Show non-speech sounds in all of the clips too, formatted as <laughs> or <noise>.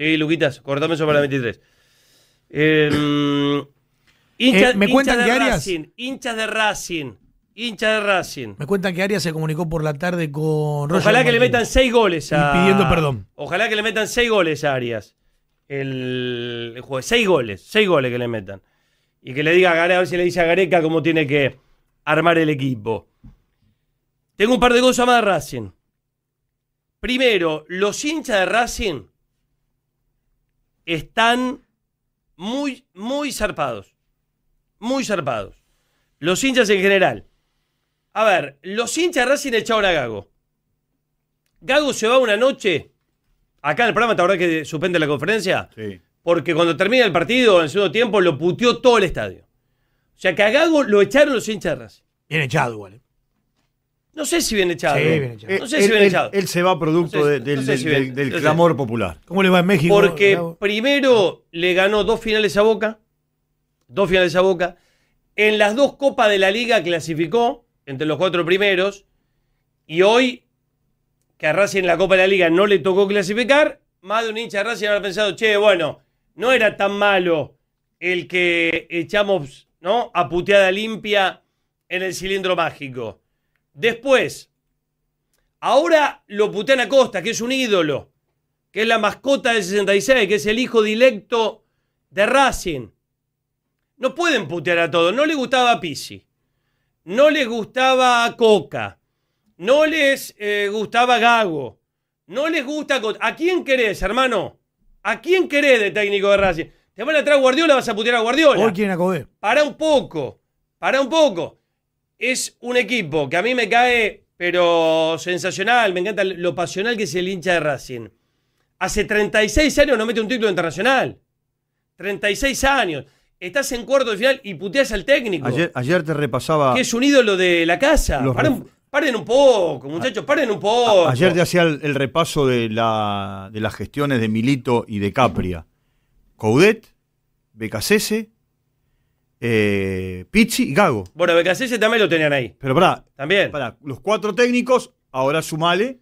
Sí, Luquitas, cortame eso para 23. Em, eh, me cuentan hinchas de que Arias, Racing, hinchas de Racing, hinchas de Racing. Me cuentan que Arias se comunicó por la tarde con Ojalá que le metan seis goles a. Y pidiendo perdón. Ojalá que le metan seis goles a Arias. El, el seis goles, seis goles que le metan. Y que le diga a Gareca, a ver si le dice a Gareca cómo tiene que armar el equipo. Tengo un par de cosas más de Racing. Primero, los hinchas de Racing están muy, muy zarpados. Muy zarpados. Los hinchas en general. A ver, los hinchas Racing echaron a Gago. Gago se va una noche. Acá en el programa, ¿te acordás que suspende la conferencia? Sí. Porque cuando termina el partido, en el segundo tiempo, lo puteó todo el estadio. O sea que a Gago lo echaron los hinchas Racing. Bien echado, igual. Eh. No sé si bien echado. Eh, no sé él, si Él, se va producto del, clamor popular. ¿Cómo le va en México? Porque primero le ganó dos finales a Boca. Dos finales a Boca. En las dos copas de la liga clasificó entre los cuatro primeros. Y hoy, que a Racing en la Copa de la Liga no le tocó clasificar, más de un hincha de Racing habrá pensado, che, bueno, no era tan malo el que echamos ¿no? a puteada limpia en el cilindro mágico. Después, ahora lo putean a Costa, que es un ídolo, que es la mascota del 66, que es el hijo directo de Racing. No pueden putear a todos. No les gustaba a No les gustaba Coca. No les eh, gustaba Gago. No les gusta Costa. ¿A quién querés, hermano? ¿A quién querés de técnico de Racing? Te van a traer Guardiola, vas a putear a Guardiola. Hoy quieren a Para un poco. Para un poco es un equipo que a mí me cae, pero sensacional, me encanta lo pasional que es el hincha de Racing. Hace 36 años no mete un título internacional. 36 años. Estás en cuarto de final y puteas al técnico. Ayer, te repasaba. Que es un ídolo de la casa. Paren, un poco, muchachos, paren un poco. ayer te hacía el, repaso de, la, de las gestiones de Milito y de Capria. Coudet, Becasese, eh, Pichi y Gago. Bueno, Becasese también lo tenían ahí. Pero pará. También. Para los cuatro técnicos, ahora sumale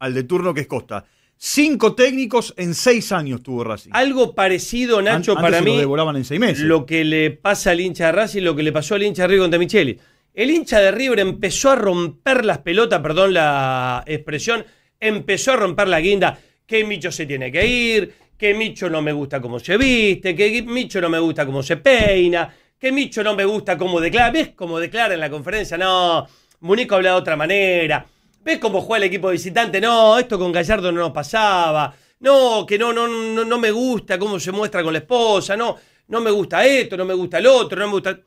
al de turno que es Costa. Cinco técnicos en seis años tuvo Racing. Algo parecido, Nacho, para mí. Lo en seis meses. Lo que le pasa al hincha de Racing, lo que le pasó al hincha de River contra Micheli. El hincha de River empezó a romper las pelotas, perdón la expresión, empezó a romper la guinda, que Micho se tiene que ir, que Micho no me gusta cómo se viste, que Micho no me gusta cómo se peina, que Micho no me gusta cómo declara. ¿Ves cómo declara en la conferencia? No, Munico habla de otra manera. ¿Ves cómo juega el equipo visitante? No, esto con Gallardo no nos pasaba. No, que no, no, no, me gusta cómo se muestra con la esposa. No, no me gusta esto, no me gusta el otro, no me gusta.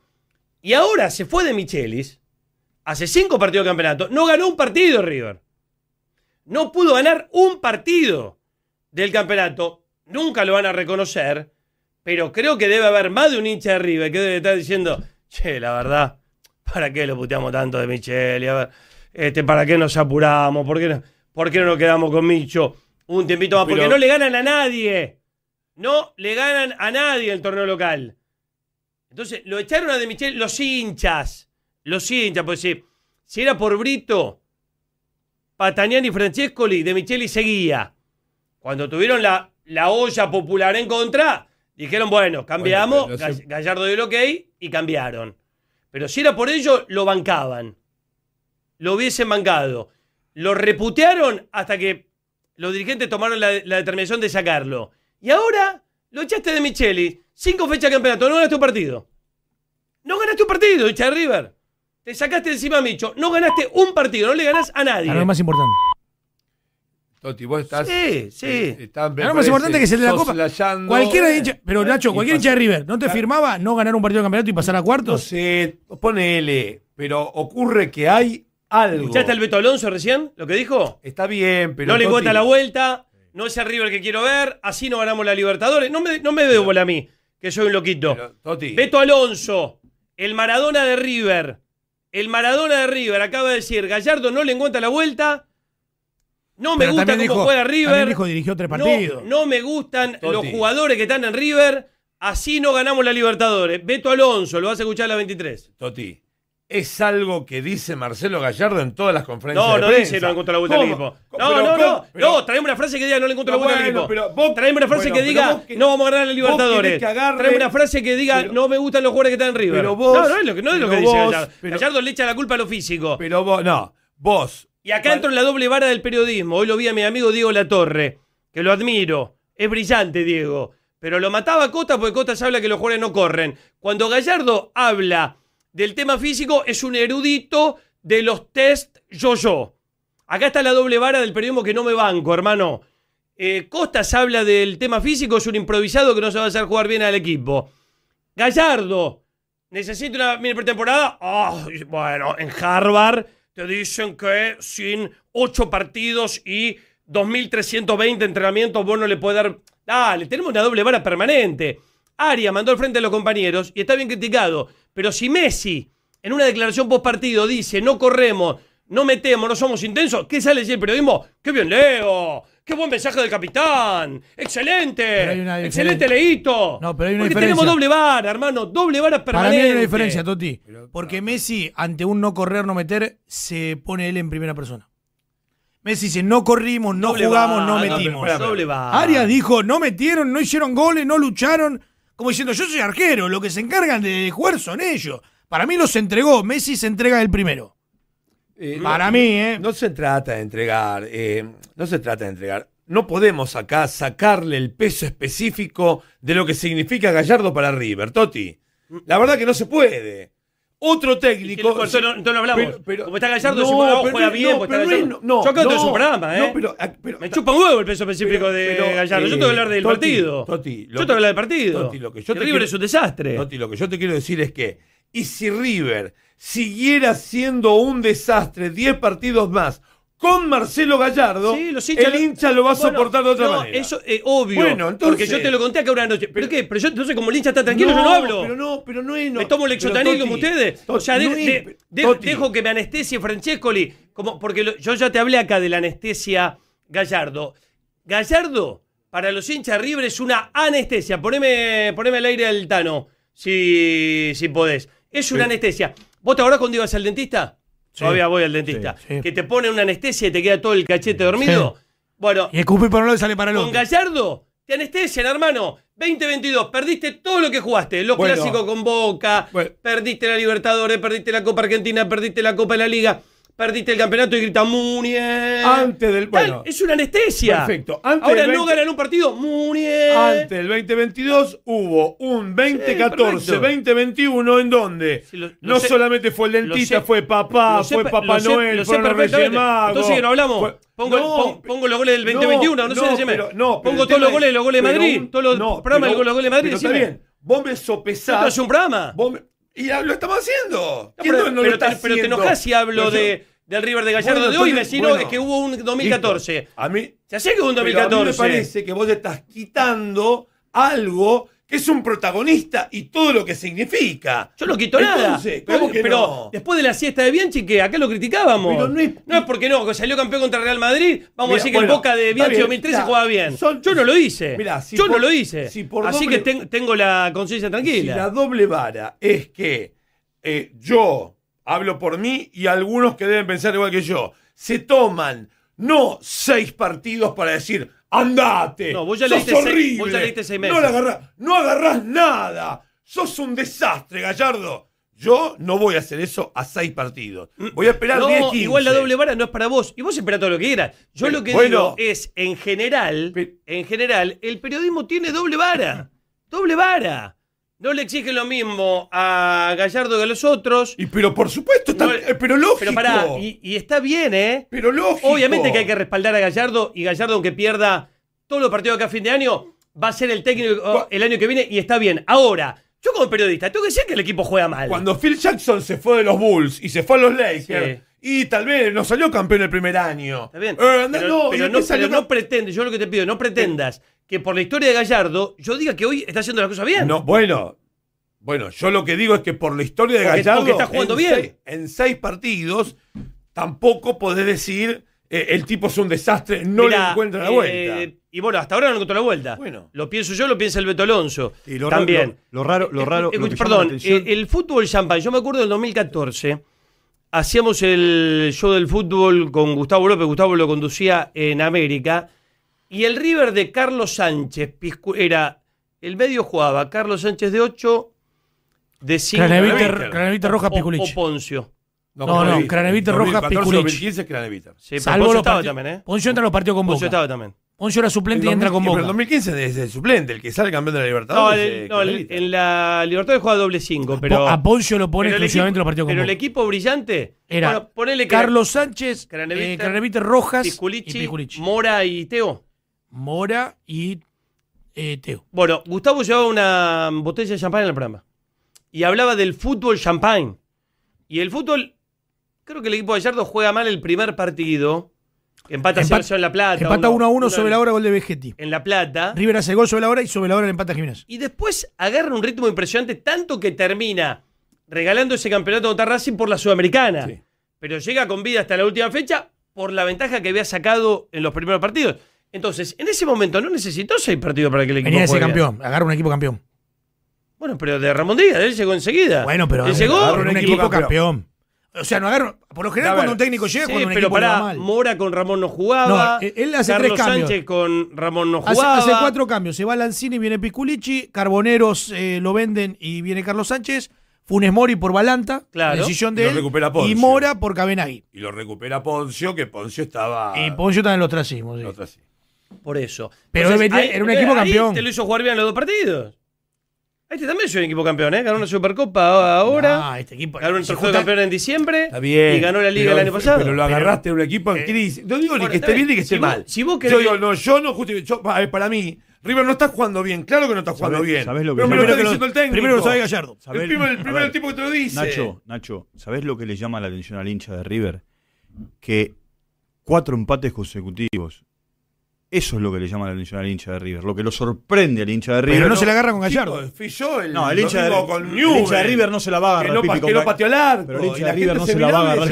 Y ahora se fue de Michelis. Hace cinco partidos de campeonato. No ganó un partido, River. No pudo ganar un partido del campeonato nunca lo van a reconocer, pero creo que debe haber más de un hincha de River que debe estar diciendo, che, la verdad, ¿para qué lo puteamos tanto de Micheli? A ver, este, ¿para qué nos apuramos? ¿Por qué no, por qué no nos quedamos con Micho un tiempito más? Porque no le ganan a nadie. No le ganan a nadie el torneo local. Entonces, lo echaron a De Micheli los hinchas. Los hinchas, pues sí. Si era por Brito, Pataniani y Francescoli, De Micheli seguía. Cuando tuvieron la la olla popular en contra, dijeron, bueno, cambiamos, Gallardo de Gallardo dio hay y cambiaron. Pero si era por ello, lo bancaban. Lo hubiesen bancado. Lo reputearon hasta que los dirigentes tomaron la, determinación de sacarlo. Y ahora lo echaste de Micheli. Cinco fechas de campeonato, no ganaste un partido. No ganaste un partido, echa River. Te sacaste encima Micho. No ganaste un partido, no le ganás a nadie. A lo más importante. Toti, vos estás. Sí, sí. Eh, lo más importante que se le de la Copa. Cualquiera pero Nacho, cualquier hincha de River, ¿no te firmaba no ganar un partido de campeonato y pasar a cuartos? No sé, ponele, pero ocurre que hay algo. ¿Escuchaste al Beto Alonso recién lo que dijo? Está bien, pero. No le cuenta la vuelta, no es el River que quiero ver, así no ganamos la Libertadores. No me, no me veo a mí, que soy un loquito. Beto Alonso, el Maradona de River. El Maradona de River acaba de decir, Gallardo no le encuentra la vuelta, no me gusta cómo juega River. Dijo, dirigió tres partidos. No, me gustan los jugadores que están en River. Así no ganamos la Libertadores. Beto Alonso, lo vas a escuchar a la 23. Toti, es algo que dice Marcelo Gallardo en todas las conferencias no, de no no Dice, no, no encuentro la vuelta al equipo. No, no, no, no. traeme una frase que diga no le encuentro la vuelta al equipo. una frase que diga que, no vamos a ganar la Libertadores. Trae una frase que diga no me gustan los jugadores que están en River. Pero vos, no, no es lo que, no es lo que dice Gallardo. Gallardo le echa la culpa a lo físico. Pero vos, no. Vos, y acá entro en la doble vara del periodismo. Hoy lo vi a mi amigo Diego Latorre, que lo admiro. Es brillante, Diego. Pero lo mataba Cota porque Cota habla que los jugadores no corren. Cuando Gallardo habla del tema físico, es un erudito de los test yo-yo. Acá está la doble vara del periodismo que no me banco, hermano. Eh, Costas habla del tema físico, es un improvisado que no se va a hacer jugar bien al equipo. Gallardo, necesita una mini pretemporada. Ah, bueno, en Harvard te dicen que sin 8 partidos y 2.320 entrenamientos vos no le puede dar... Dale, tenemos una doble vara permanente. Aria mandó al frente a los compañeros y está bien criticado. Pero si Messi, en una declaración post partido, dice no corremos, no metemos, no somos intensos, ¿qué sale el periodismo? ¡Qué bien leo! ¡Qué buen mensaje del capitán! ¡Excelente! ¡Excelente, Leito! No, pero hay una Porque tenemos doble vara, hermano. Doble vara permanente. Para mí hay una diferencia, Toti. Porque ah. Messi, ante un no correr, no meter, se pone él en primera persona. Messi dice, no corrimos, no jugamos, no metimos. Arias dijo, no metieron, no hicieron goles, no lucharon. Como diciendo, yo soy arquero, lo que se encargan de jugar son ellos. Para mí los entregó, Messi se entrega el primero. Eh, Para mí, ¿eh? No se trata de entregar, eh, no se trata de entregar. No podemos acá sacarle el peso específico de lo que significa Gallardo para River, Toti. La verdad que no se puede. Otro técnico. no, entonces no hablamos. como está Gallardo, no, si no, juega bien, no, está No, Yo acá no, su programa, ¿eh? Ah, pero, Me chupa un huevo el peso específico de Gallardo. yo tengo que hablar del partido. Toti, yo tengo que hablar del partido. River es un desastre. Toti, lo que yo te quiero decir es que y si River siguiera siendo un desastre 10 partidos más con Marcelo Gallardo, el hincha lo va a soportar de otra no, manera. Eso es eh, obvio. porque yo te lo conté acá una noche. ¿Pero, qué? Pero yo entonces como el hincha está tranquilo, yo no hablo. Pero no, pero no es. No, me tomo el exotanil como ustedes. o sea, dejo que me anestesie Francescoli. Como, porque yo ya te hablé acá de la anestesia Gallardo. Gallardo, para los hinchas River, es una anestesia. Poneme, al aire el Tano, si, si podés. Es una anestesia. ¿Vos te acordás cuando ibas al dentista? Sí. Todavía voy al dentista. que te pone una anestesia y te queda todo el cachete dormido. Bueno. Y para y sale para el Con Gallardo, te anestesian, hermano. 2022, perdiste todo lo que jugaste. Los clásicos con Boca, perdiste la Libertadores, perdiste la Copa Argentina, perdiste la Copa de la Liga. Perdiste el campeonato y grita Munie Antes del. Bueno. es una anestesia. Perfecto. Ahora no ganan un partido. Munie. Antes del 2022 hubo un 2014-2021 en donde no solamente fue el dentista, fue papá, fue Papá Noel, fue Reyes Magos. Entonces hablamos. Pongo, pongo, los goles del 2021, no, Pongo todos los goles los goles de Madrid. todos los programas de los goles de Madrid. Pero está bien. Vos me sopesás. Esto es un programa. Y lo estamos haciendo. pero, te, enojas si hablo de, del River de Gallardo de hoy, vecino, es que hubo un 2014. A mí, Se que hubo un 2014. a mí me parece que vos estás quitando algo que es un protagonista y todo lo que significa. Yo no quito nada. pero, después de la siesta de Bianchi, que acá lo criticábamos. no, es, porque no, que salió campeón contra Real Madrid, vamos a decir que el Boca de Bianchi 2013 jugaba bien. Yo no lo hice. Yo no lo hice. Así que tengo la conciencia tranquila. Si la doble vara es que eh, yo hablo por mí y algunos que deben pensar igual que yo, se toman no seis partidos para decir Andate. No, vos ya horrible. No, la agarrás, nada. Sos un desastre, Gallardo. Yo no voy a hacer eso a seis partidos. Mm. Voy a esperar 10, 15. Igual la doble vara no es para vos. Y vos esperá todo lo que quieras. Yo lo que digo es, en general, en general, el periodismo tiene doble vara. Doble vara. No le exigen lo mismo a Gallardo que a los otros. Y pero por supuesto, eh, pero lógico. Pero pará, y, está bien, ¿eh? Pero lógico. Obviamente que hay que respaldar a Gallardo y Gallardo, aunque pierda todos los partidos acá a fin de año, va a ser el técnico oh, el año que viene y está bien. Ahora, yo como periodista, tengo que decir que el equipo juega mal. Cuando Phil Jackson se fue de los Bulls y se fue a los Lakers. Y tal vez no salió campeón el primer año. Está bien. Eh, no, pero, no, pretende, yo lo que te pido, no pretendas que por la historia de Gallardo yo diga que hoy está haciendo las cosas bien. No, bueno. Bueno, yo lo que digo es que por la historia de Gallardo. está jugando bien. en seis partidos, tampoco podés decir eh, el tipo es un desastre, no le encuentra la vuelta. Eh, y bueno, hasta ahora no encontró la vuelta. Bueno. Lo pienso yo, lo piensa el Beto Alonso. Y lo También. lo, raro, lo raro. perdón, el fútbol champán, yo me acuerdo del 2014 hacíamos el show del fútbol con Gustavo López, Gustavo lo conducía en América, y el River de Carlos Sánchez era, el medio jugaba Carlos Sánchez de 8, de 5. Craneviter, Roja, Piculich. O, Poncio. No, no, Cranevite Roja, Piculich. Poncio estaba también, ¿eh? Poncio entra en los partidos con Poncio estaba también. Poncio era suplente y entra con Boca. Pero 2015 es el suplente, el que sale campeón de la Libertad. No, eh, en la Libertadores juega doble 5, pero... A Poncio lo pone exclusivamente en los partidos con Pero el equipo brillante... Era Carlos Sánchez, eh, Carnevite Rojas Mora y Teo. Mora y eh, Teo. Bueno, Gustavo llevaba una botella de champán en el programa. Y hablaba del fútbol champán. Y el fútbol... Creo que el equipo de Gallardo juega mal el primer partido Empata Empat en La Plata. Empata 1-1 sobre la hora, gol de Vegetti. En La Plata. River hace gol sobre la hora y sobre la hora le empata Jiménez Y después agarra un ritmo impresionante, tanto que termina regalando ese campeonato contra Racing por la Sudamericana. Pero llega con vida hasta la última fecha por la ventaja que había sacado en los primeros partidos. Entonces, en ese momento no necesitó seis partidos para que el equipo. ese campeón, agarra un equipo campeón. Bueno, pero de Ramón Díaz, él llegó enseguida. Bueno, pero él un, equipo, campeón. O sea, no ver, Por lo general, cuando un técnico llega, pero para Mora con Ramón no jugaba. él hace tres cambios. Sánchez con Ramón no jugaba. Hace, cuatro cambios. Se va y viene Piculichi. Carboneros eh, lo venden y viene Carlos Sánchez. Funes Mori por Balanta, decisión de y y Mora por Cabenagui. Y lo recupera Poncio, que Poncio estaba... Y Poncio también lo los Por eso. Pero era un equipo campeón. te lo hizo jugar bien los dos partidos. Este también es un equipo campeón, ¿eh? Ganó una Supercopa ahora. Ah, este equipo. Ganó un trofeo de campeón en diciembre. Está bien. Y ganó la Liga el año pasado. Pero lo agarraste a un equipo en eh, crisis. No digo ni que esté bien ni que esté mal. si vos querés... Yo digo, no, yo no justifico. Eh, para mí, River no está jugando bien, claro que no está jugando bien. ¿sabés lo que pero me lo está el técnico. Primero lo sabe Gallardo. El primer, tipo que te lo dice. Nacho, Nacho, ¿sabés lo que le llama la atención al hincha de River? Que cuatro empates consecutivos eso es lo que le llama la atención al hincha de River, lo que lo sorprende al hincha de River. Pero no, se la agarra con Gallardo. el, no, el hincha, de, de River no se la va a agarrar. Que no, pateó el arco. Pero el hincha de River no se, la va a agarrar.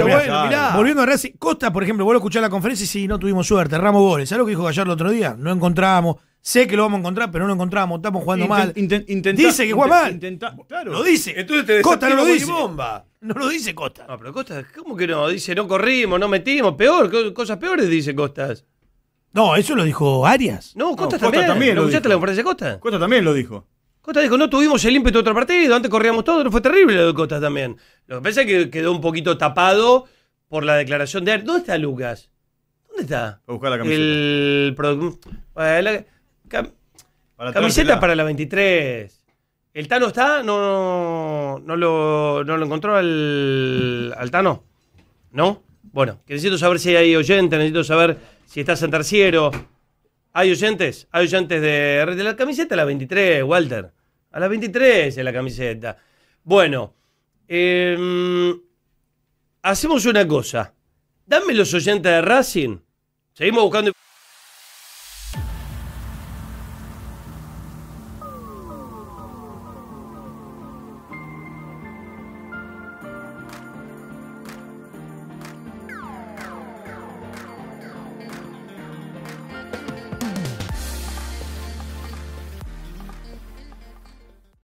Bueno, Volviendo a Racing, Costa, por ejemplo, vuelvo a escuchar la conferencia y sí, no tuvimos suerte, ramos goles. ¿Sabes lo que dijo Gallardo el otro día? No encontramos. Sé que lo vamos a encontrar, pero no lo encontramos, estamos jugando mal. dice que juega mal. claro. Lo dice. Entonces te Costa no lo dice. Bomba. <laughs> No lo dice Costa. No, pero Costa, ¿cómo que no? Dice, no corrimos, no metimos, peor, cosas peores dice Costas. No, eso lo dijo Arias. No, Costa, también. lo escuchaste la conferencia de Costa? Costa también lo dijo. Costa dijo, no tuvimos el ímpetu de otro partido, antes corríamos todo, pero fue terrible lo de Costa también. Lo que pasa es que quedó un poquito tapado por la declaración de Arias. ¿Dónde está Lucas? ¿Dónde está? Voy a buscar la camiseta. Eh, camiseta para la 23. ¿El Tano está? ¿No, no, lo, no lo encontró al, al Tano? ¿No? Bueno, necesito saber si hay oyentes, necesito saber si estás en terciero. ¿Hay oyentes? ¿Hay oyentes de, la camiseta a las 23, Walter? A las 23 en la camiseta. Bueno, em, hacemos una cosa. Dame los oyentes de Racing. Seguimos buscando